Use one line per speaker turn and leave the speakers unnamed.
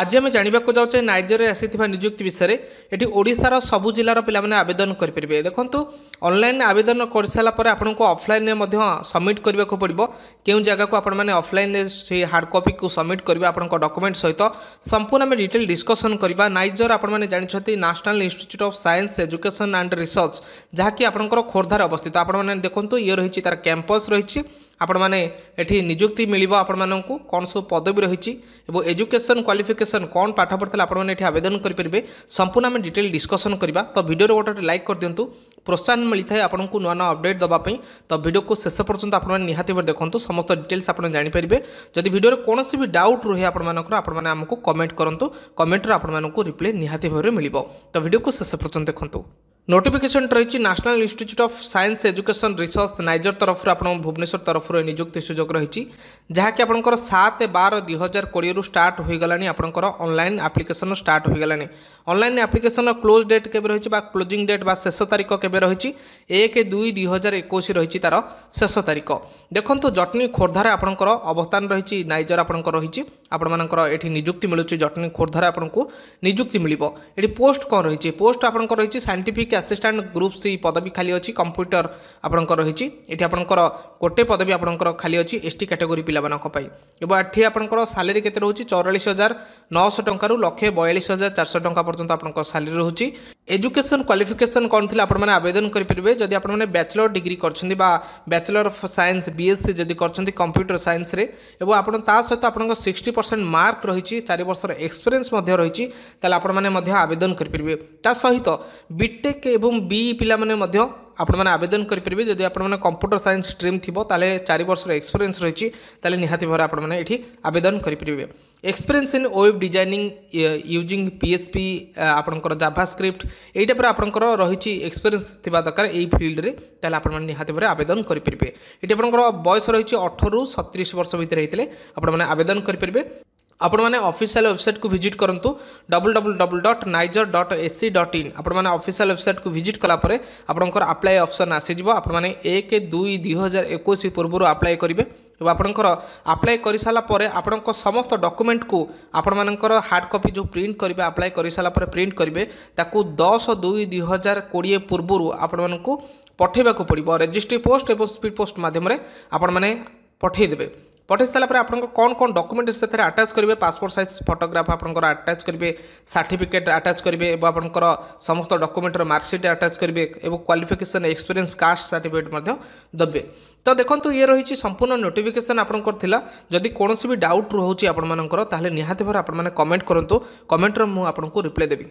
আজ আমি জাঁয়া যাচ্ছে নাইজের আসিথিবা নিযুক্তি বিষয়ে এটি ওড়শার সবু জেলার পিলা আবেদন করে পেয়ে দেখুন অনলাইন আবেদন করে সারা পরে আপনার অফলাইনে সবমিট করা পড়ব কেউ জায়গাকে আপনার অফলাইনে সেই হার্ড কপি কু সবমিট করবে আপনার ডকুমেন্ট সহ সম্পূর্ণ আমি ডিটেল ডিসকসন করা নাইজর আপনার জাঁচান National Institute of Science Education and Research ଯାହାକି ଆପଣଙ୍କର ଖୋର୍ଦ୍ଧାରେ ଅବସ୍ଥିତ ଆପଣମାନେ ଦେଖନ୍ତୁ ଇଏ ରହିଛି ତା'ର କ୍ୟାମ୍ପସ୍ ରହିଛି ଆପଣମାନେ ଏଠି ନିଯୁକ୍ତି ମିଳିବ ଆପଣମାନଙ୍କୁ କ'ଣ ସବୁ ପଦବୀ ରହିଛି ଏବଂ ଏଜୁକେସନ୍ କ୍ୱାଲିଫିକେସନ୍ ᱥᱱ કોᱱ পাঠ पडतल आपण माने एठी আবেদন কৰি পৰিবে সম্পূৰ্ণ আমে ডিটেল ডিসকাসন কৰিবা ত ভিডিও ৰ গটা লাইক কৰি দিয়ন্তু প্ৰশান্ত مليতা আপোনাক নৱনা আপডেট দবা পই ত ভিডিওক শেষ পৰ্যন্ত आपण নিহাতিভাৱে দেখোন্ত সমস্ত ডিটেলস आपण জানি পৰিবে যদি ভিডিওৰ কোনসি বি ডাউট ৰহে आपण মানকৰ आपण মানে আমাক কমেন্ট কৰন্ত কমেন্টৰ आपण মানকক রিপ্লাই নিহাতিভাৱে مليব ত ভিডিওক শেষ পৰ্যন্ত দেখোন্ত নোটিফিকেশন ରହିଛି National Institute of Science Education Research NISER ତରଫରୁ ଆପଣ ଭୁବନେଶ୍ୱର ତରଫରୁ ଏ ନିଯୁକ୍ତି ସୁଯୋଗ ରହିଛି ଯାହାକି ଆପଣଙ୍କର ସାତ ବାର ଦୁଇ ହଜାର କୋଡ଼ିଏରୁ ଷ୍ଟାର୍ଟ ହୋଇଗଲାଣି ଆପଣଙ୍କର ଅନଲାଇନ୍ ଆପ୍ଲିକେସନ୍ ଷ୍ଟାର୍ଟ ହୋଇଗଲାଣି ଅନଲାଇନ୍ ଆପ୍ଲିକେସନ୍ର କ୍ଲୋଜ୍ ଡେଟ୍ କେବେ ରହିଛି ବା କ୍ଲୋଜିଂ ଡେଟ୍ ବା ଶେଷ ତାରିଖ କେବେ ରହିଛି ଏକ ଦୁଇ ଦୁଇ ହଜାର ଏକୋଇଶ ରହିଛି ତା'ର ଶେଷ ତାରିଖ ଦେଖନ୍ତୁ ଜଟନୀ ଖୋର୍ଦ୍ଧାରେ ଆପଣଙ୍କର ଅବସ୍ଥାନ ରହିଛି ନାଇଜର ଆପଣଙ୍କର ରହିଛି ଆପଣମାନଙ୍କର ଏଠି ନିଯୁକ୍ତି ମିଳୁଛି ଜଟନୀ ଖୋର୍ଦ୍ଧାରେ ଆପଣଙ୍କୁ ନିଯୁକ୍ତି ମିଳିବ ଏଠି ପୋଷ୍ଟ କ'ଣ ରହିଛି ପୋଷ୍ଟ ଆପଣଙ୍କର ରହିଛି ସାଇଣ୍ଟିଫିକ୍ ଆସିଷ୍ଟାଣ୍ଟ ଗ୍ରୁପ୍ ସି ପଦବୀ ଖାଲି ଅଛି କମ୍ପ୍ୟୁଟର ଆପଣଙ୍କର ରହିଛି ଏଠି ଆପଣଙ୍କର ଗୋଟେ ପଦବୀ ଆପଣଙ୍କର ଖାଲି ଅଛି ଏସ୍ ଟି କାଟେଗୋରୀ ପିଲାମାନଙ୍କ ପାଇଁ ଏବଂ ଏଠି ଆପଣଙ୍କର ସାଲେରୀ କେତେ ରହୁଛି ଚଉରାଳିଶ ହଜାର ନଅଶହ ଟଙ୍କାରୁ ଲକ୍ଷେ ବୟାଳିଶ ହଜାର ଚାରିଶହ ଟଙ୍କା ପର୍ଯ୍ୟନ୍ତ ଆପଣଙ୍କ ସାଲେରୀ ରହୁଛି एजुकेशन क्वालिफिकेसन कौन थी आप आवेदन करेंगे जदि आप बैचलर डिग्री कर बैचलर अफ सैंस बीएससी जदि कर कंप्यूटर सैंस आप सहित सिक्सटी परसेंट मार्क रही चार बर्षर एक्सपीरियंस रही आवेदन करेंगे ता सहित बीटेक एवं बी e पिला আপনার আবেদন করে যদি আপনার কম্পুটর সাইন্স স্ট্রিম থাকবে তাহলে চারি বর্ষর এক্সপেরিয়েন্স রয়েছে তাহলে নিহতি ভাবে আপনার এটি আবেদন করে experience in web designing using PHP আপনার জাভা স্ক্রিপ্ট এই টাইপের আপনার রয়েছে এক্সপেরিয়েন্স থাকা দরকার এই ফিল্ডে তাহলে আপনার নিহতি ভাবে আবেদন করে এটি আপনার বয়স রয়েছে অঠর সততিশ বর্ষ ভিতরে হয়েছে আপনার আবেদন করে ଆପଣମାନେ ଅଫିସିଆଲ୍ ୱେବସାଇଟ୍କୁ ଭିଜିଟ୍ କରନ୍ତୁ W W W dot NISER dot SC dot in ଆପଣମାନେ ଅଫିସିଆଲ୍ ୱେବସାଇଟ୍କୁ ଭିଜିଟ୍ କଲାପରେ ଆପଣଙ୍କର ଆପ୍ଲାଏ ଅପସନ୍ ଆସିଯିବ ଆପଣମାନେ ଏକ ଦୁଇ ଦୁଇ ହଜାର ଏକୋଇଶ ପୂର୍ବରୁ ଆପ୍ଲାଏ କରିବେ ଏବଂ ଆପଣଙ୍କର ଆପ୍ଲାଏ କରିସାରିଲା ପରେ ଆପଣଙ୍କ ସମସ୍ତ ଡକୁମେଣ୍ଟକୁ ଆପଣମାନଙ୍କର ହାର୍ଡ଼ କପି ଯେଉଁ ପ୍ରିଣ୍ଟ କରିବେ ଆପ୍ଲାଏ କରିସାରିଲା ପରେ ପ୍ରିଣ୍ଟ କରିବେ ତାକୁ ଦଶ ଦୁଇ ଦୁଇ ହଜାର କୋଡ଼ିଏ ପୂର୍ବରୁ ଆପଣମାନଙ୍କୁ ପଠାଇବାକୁ ପଡ଼ିବ ରେଜିଷ୍ଟ୍ରି ପୋଷ୍ଟ ଏବଂ ସ୍ପିଡ଼ ପୋଷ୍ଟ ମାଧ୍ୟମରେ ଆପଣମାନେ ପଠାଇଦେବେ पठाई सारापर आप कौन कौन डकुमेंट से आटाच करेंगे पासपोर्ट सैज फटोग्राफ आप आटाच करेंगे सार्टिफिकेट आटाच करेंगे और आपंकर समस्त डकुमेंटर मार्कसीट आटाच करेंगे और क्वाफिकेसन एक्सपीरियंस कास्ट सार्टिफिकेट देवे तो देखो ये रही संपूर्ण नोटिफिकेसन आपंकर जदि कौन भी डाउट रोचे आपर मानकर निहाती भाव आप कमेंट करूँ कमेंटर मुझे आपको रिप्लाई देवी